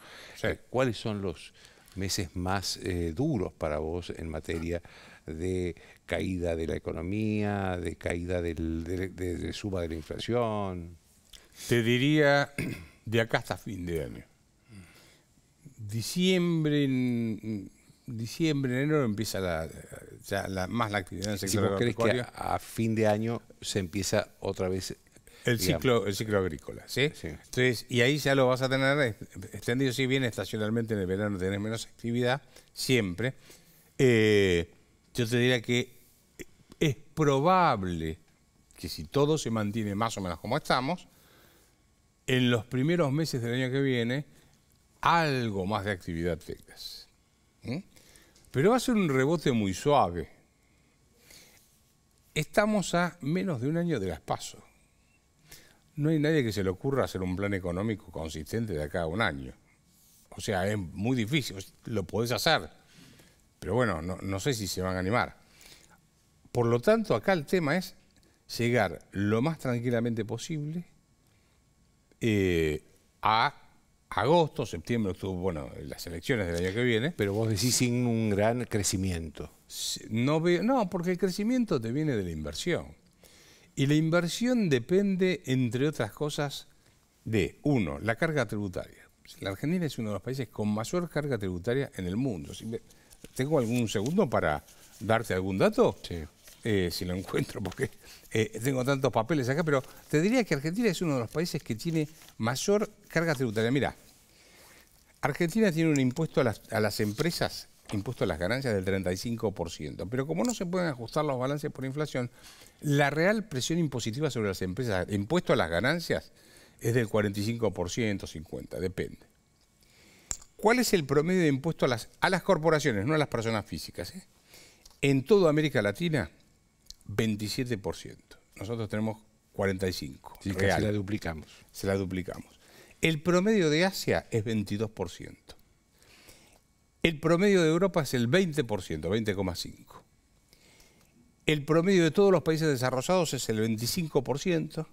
Eh, ¿Cuáles son los meses más eh, duros para vos en materia de caída de la economía, de caída del, de, suma de suba de la inflación? te diría de acá hasta fin de año. Diciembre, en, enero empieza la, más la actividad en el sector agrícola. a, fin de año se empieza otra vez el ciclo el ciclo agrícola, ¿sí? Entonces, y ahí ya lo vas a tener extendido, si bien estacionalmente en el verano tenés menos actividad, siempre. Eh, yo te diría que es probable que si todo se mantiene más o menos como estamos, en los primeros meses del año que viene algo más de actividad fitness. Pero va a ser un rebote muy suave. Estamos a menos de un año de las PASO. No hay nadie que se le ocurra hacer un plan económico consistente de acá a un año. O sea, es muy difícil, lo podés hacer. Pero bueno, no sé si se van a animar. Por lo tanto, acá el tema es llegar lo más tranquilamente posible eh, a agosto, septiembre, bueno, las elecciones del año que viene. Pero vos decís sin un gran crecimiento. No, veo, no, porque el crecimiento te viene de la inversión. Y la inversión depende, entre otras cosas, de, uno, la carga tributaria. La Argentina es uno de los países con mayor carga tributaria en el mundo. ¿Tengo algún segundo para darte algún dato? Sí. Eh, si lo encuentro, porque eh, tengo tantos papeles acá, pero te diría que Argentina es uno de los países que tiene mayor carga tributaria. Mira, Argentina tiene un impuesto a las, empresas, impuesto a las ganancias del 35%, pero como no se pueden ajustar los balances por inflación, la real presión impositiva sobre las empresas, impuesto a las ganancias, es del 45%, 50%, depende. ¿Cuál es el promedio de impuesto a las, corporaciones, no a las personas físicas? ¿eh? En toda América Latina, 27%. Nosotros tenemos 45. y la duplicamos. Se la duplicamos. El promedio de Asia es 22%. El promedio de Europa es el 20%, 20,5%. El promedio de todos los países desarrollados es el 25%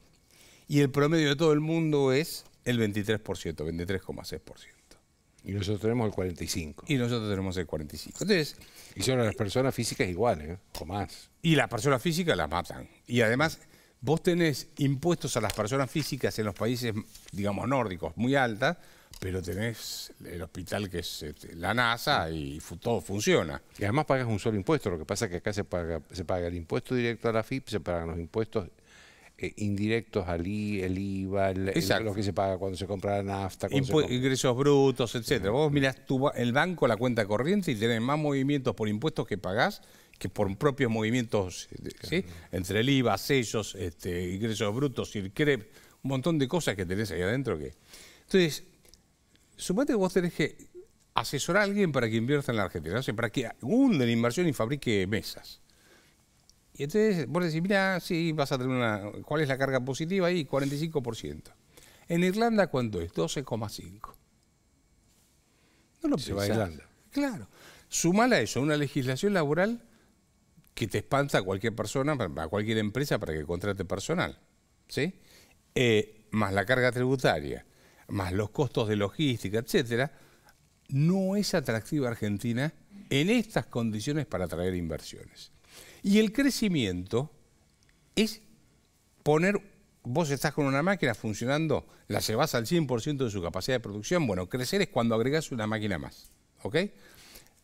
y el promedio de todo el mundo es el 23%, 23,6%. Y nosotros tenemos el 45. Y nosotros tenemos el 45. Entonces, y son las personas físicas iguales, ¿eh? o más. Y las personas físicas las matan. Y además, vos tenés impuestos a las personas físicas en los países, digamos, nórdicos muy altas, pero tenés el hospital que es este, la NASA y todo funciona. Y además pagas un solo impuesto, lo que pasa es que acá se paga, se paga el impuesto directo a la FIP, se pagan los impuestos eh, indirectos al el IVA, el, lo que se paga cuando se compra la nafta. Ingresos brutos, etcétera. Vos mirás tu, el banco, la cuenta corriente y tenés más movimientos por impuestos que pagás que por propios movimientos, Entre el IVA, sellos, este, ingresos brutos, el un montón de cosas que tenés ahí adentro que... Entonces, suponete que vos tenés que asesorar a alguien para que invierta en la Argentina, para que hunde la inversión y fabrique mesas. Y entonces vos decís, mira, sí, vas a tener una... ¿Cuál es la carga positiva ahí? 45%. En Irlanda, ¿cuánto es? 12,5%. No lo Se va a Irlanda. Claro. Sumala a eso una legislación laboral que te espanta a cualquier persona, a cualquier empresa para que contrate personal. ¿Sí? Eh, más la carga tributaria, más los costos de logística, etcétera, no es atractiva Argentina en estas condiciones para atraer inversiones. Y el crecimiento es poner, vos estás con una máquina funcionando, la llevas al 100% de su capacidad de producción, bueno, crecer es cuando agregas una máquina más, ¿ok?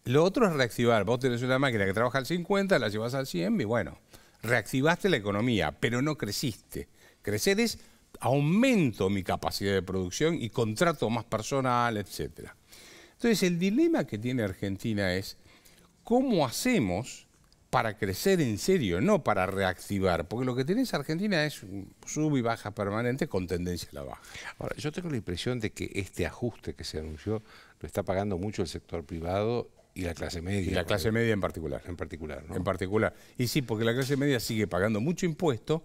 Lo otro es reactivar, vos tenés una máquina que trabaja al 50, la llevas al 100 y bueno, reactivaste la economía, pero no creciste. Crecer es aumento mi capacidad de producción y contrato más personal, etc. Entonces el dilema que tiene Argentina es cómo hacemos para crecer en serio, no para reactivar, porque lo que tenés Argentina es un sub y baja permanente con tendencia a la baja. Ahora, yo tengo la impresión de que este ajuste que se anunció lo está pagando mucho el sector privado y la clase media. Y la clase media en particular. En particular, ¿no? En particular. Y sí, porque la clase media sigue pagando mucho impuesto,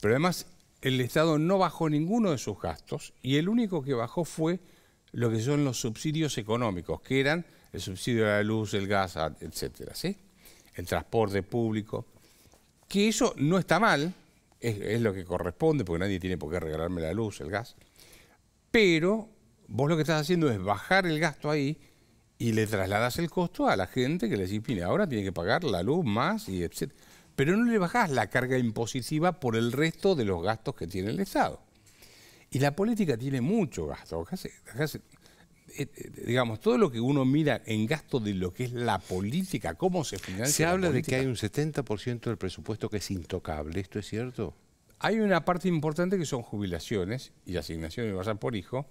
pero además el Estado no bajó ninguno de sus gastos y el único que bajó fue lo que son los subsidios económicos, que eran el subsidio a la luz, el gas, ah, etcétera, ¿sí? el transporte público, que eso no está mal, es, lo que corresponde, porque nadie tiene por qué regalarme la luz, el gas, pero vos lo que estás haciendo es bajar el gasto ahí y le trasladas el costo a la gente que le decís, ahora tiene que pagar la luz más y etc. Pero no le bajás la carga impositiva por el resto de los gastos que tiene el Estado. Y la política tiene mucho gasto. Eh, eh, digamos, todo lo que uno mira en gasto de lo que es la política, cómo se financia. Se habla de que hay un 70% del presupuesto que es intocable, ¿esto es cierto? Hay una parte importante que son jubilaciones y asignaciones universal por hijo,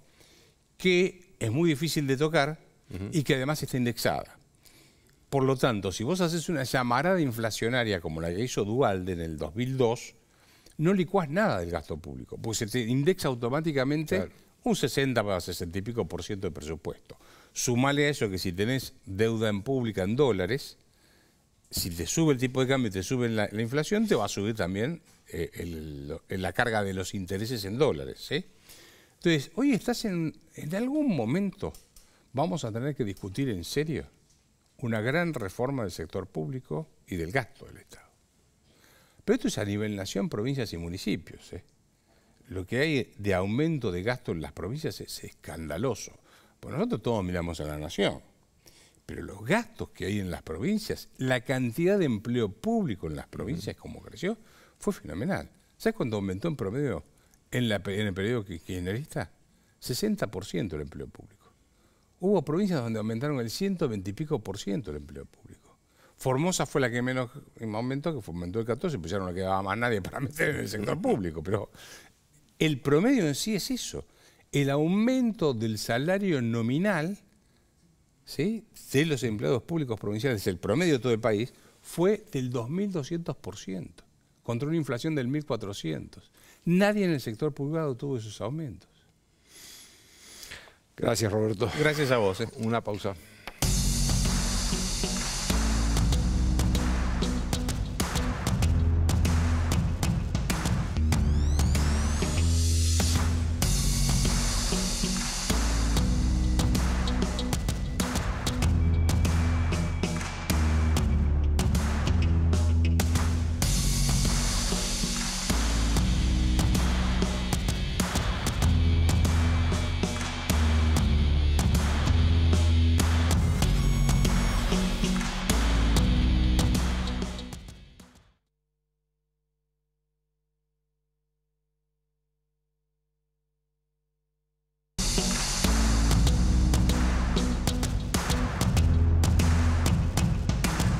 que es muy difícil de tocar y que además está indexada. Por lo tanto, si vos haces una llamarada inflacionaria como la que hizo Dualde en el 2002, no licuás nada del gasto público, porque se te indexa automáticamente un 60 para 60 y pico por ciento de presupuesto. Sumale a eso que si tenés deuda en pública en dólares, si te sube el tipo de cambio y te sube la, inflación, te va a subir también eh, eh, la carga de los intereses en dólares. Entonces, hoy estás en, en algún momento, vamos a tener que discutir en serio una gran reforma del sector público y del gasto del Estado. Pero esto es a nivel nación, provincias y municipios. ¿eh? lo que hay de aumento de gasto en las provincias es escandaloso. Por nosotros todos miramos a la nación, pero los gastos que hay en las provincias, la cantidad de empleo público en las provincias, como creció, fue fenomenal. ¿Sabes cuánto aumentó en promedio en, la, el periodo kirchnerista? 60% el empleo público. Hubo provincias donde aumentaron el 120 y pico por ciento el empleo público. Formosa fue la que menos aumentó, que aumentó el 14, pues ya no le quedaba más nadie para meter en el sector público, pero el promedio en sí es eso, el aumento del salario nominal de los empleados públicos provinciales, el promedio de todo el país, fue del 2.200%, contra una inflación del 1.400%. Nadie en el sector privado tuvo esos aumentos. Gracias, Roberto. Gracias a vos. Eh. Una pausa.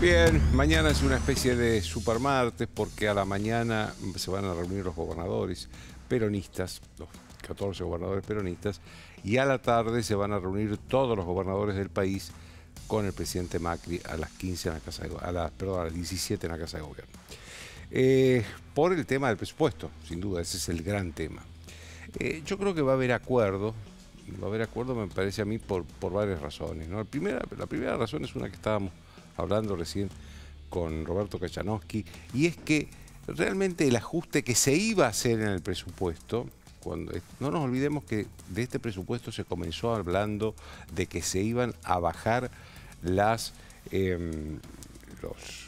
Bien, mañana es una especie de supermartes porque a la mañana se van a reunir los gobernadores peronistas, los 14 gobernadores peronistas, y a la tarde se van a reunir todos los gobernadores del país con el presidente Macri a las 15 en la casa a las, perdón, a las 17 en la Casa de Gobierno. Eh, por el tema del presupuesto, sin duda, ese es el gran tema. Eh, yo creo que va a haber acuerdo, va a haber acuerdo me parece a mí por, por varias razones. ¿no? La, primera, la primera razón es una que estábamos hablando recién con Roberto Kachanowski, y es que realmente el ajuste que se iba a hacer en el presupuesto, cuando, eh, no nos olvidemos que de este presupuesto se comenzó hablando de que se iban a bajar las, em, eh, los,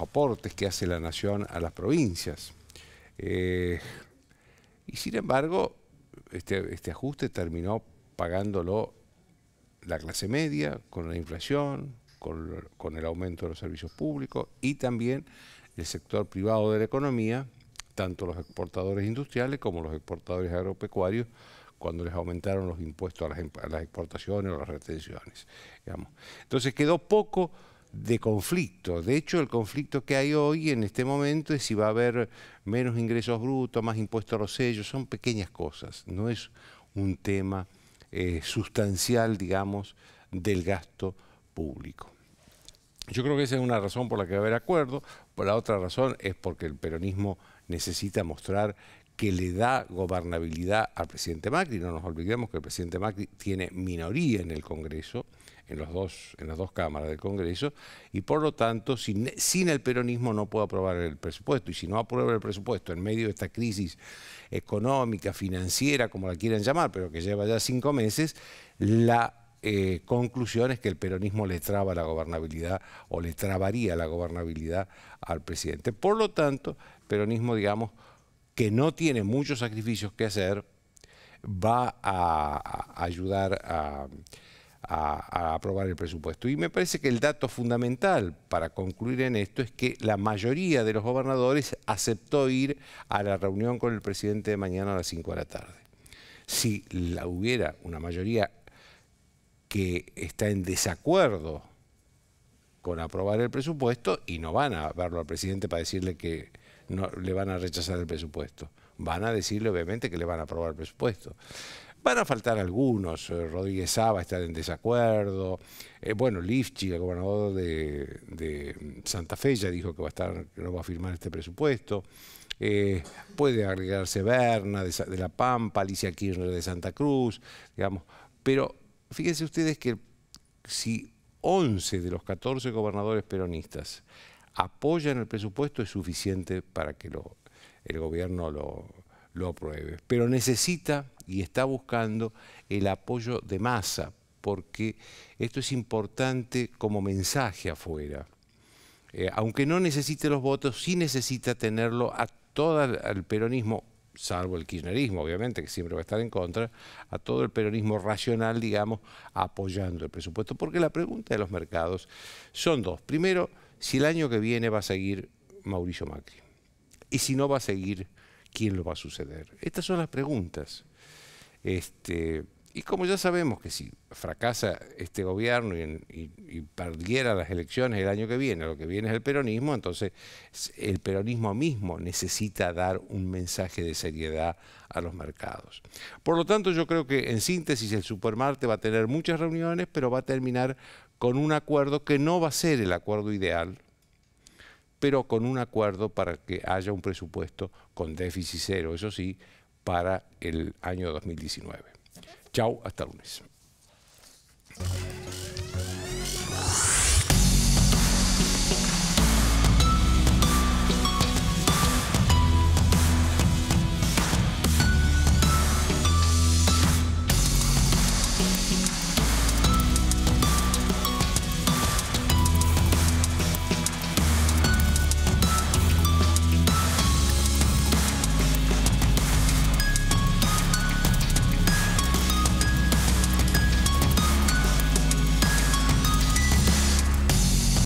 aportes que hace la nación a las provincias. Eh, y sin embargo, este, este ajuste terminó pagándolo la clase media, con la inflación, con, el aumento de los servicios públicos y también el sector privado de la economía, tanto los exportadores industriales como los exportadores agropecuarios, cuando les aumentaron los impuestos a las, em-, exportaciones o las retenciones. Entonces quedó poco de conflicto. De hecho, el conflicto que hay hoy en este momento es si va a haber menos ingresos brutos, más impuestos a los sellos, son pequeñas cosas, no es un tema eh, sustancial, digamos, del gasto público. Yo creo que esa es una razón por la que va a haber acuerdo. la otra razón es porque el peronismo necesita mostrar que le da gobernabilidad al presidente Macri. No nos olvidemos que el presidente Macri tiene minoría en el Congreso, en, los dos, en las dos cámaras del Congreso, y por lo tanto, sin, sin el peronismo no puede aprobar el presupuesto. Y si no aprueba el presupuesto en medio de esta crisis económica, financiera, como la quieran llamar, pero que lleva ya cinco meses, la eh, conclusiones que el peronismo le traba la gobernabilidad o le trabaría la gobernabilidad al presidente. Por lo tanto, peronismo, digamos, que no tiene muchos sacrificios que hacer, va a, ayudar a, aprobar el presupuesto. Y me parece que el dato fundamental para concluir en esto es que la mayoría de los gobernadores aceptó ir a la reunión con el presidente de mañana a las 5 de la tarde. Si la hubiera una mayoría que está en desacuerdo con aprobar el presupuesto y no van a verlo al presidente para decirle que no, le van a rechazar el presupuesto. Van a decirle obviamente que le van a aprobar el presupuesto. Van a faltar algunos, eh, Rodríguez a estar en desacuerdo, eh, bueno, Lifchi, el gobernador de, Santa Fe, ya dijo que, va a estar, no va a firmar este presupuesto. Eh, puede agregarse Berna de, La Pampa, Alicia Kirchner de Santa Cruz, digamos, pero fíjense ustedes que si 11 de los 14 gobernadores peronistas apoyan el presupuesto, es suficiente para que el gobierno lo, apruebe. Pero necesita y está buscando el apoyo de masa, porque esto es importante como mensaje afuera. Eh, aunque no necesite los votos, sí necesita tenerlo a todo el peronismo salvo el kirchnerismo, obviamente, que siempre va a estar en contra, a todo el peronismo racional, digamos, apoyando el presupuesto. Porque la pregunta de los mercados son dos. Primero, si el año que viene va a seguir Mauricio Macri. Y si no va a seguir, ¿quién lo va a suceder? Estas son las preguntas. Este, y como ya sabemos que si fracasa este gobierno y, perdiera las elecciones el año que viene, lo que viene es el peronismo, entonces el peronismo mismo necesita dar un mensaje de seriedad a los mercados. Por lo tanto, yo creo que en síntesis el Supermarte va a tener muchas reuniones, pero va a terminar con un acuerdo que no va a ser el acuerdo ideal, pero con un acuerdo para que haya un presupuesto con déficit cero, eso sí, para el año 2019. Chau, hasta lunes.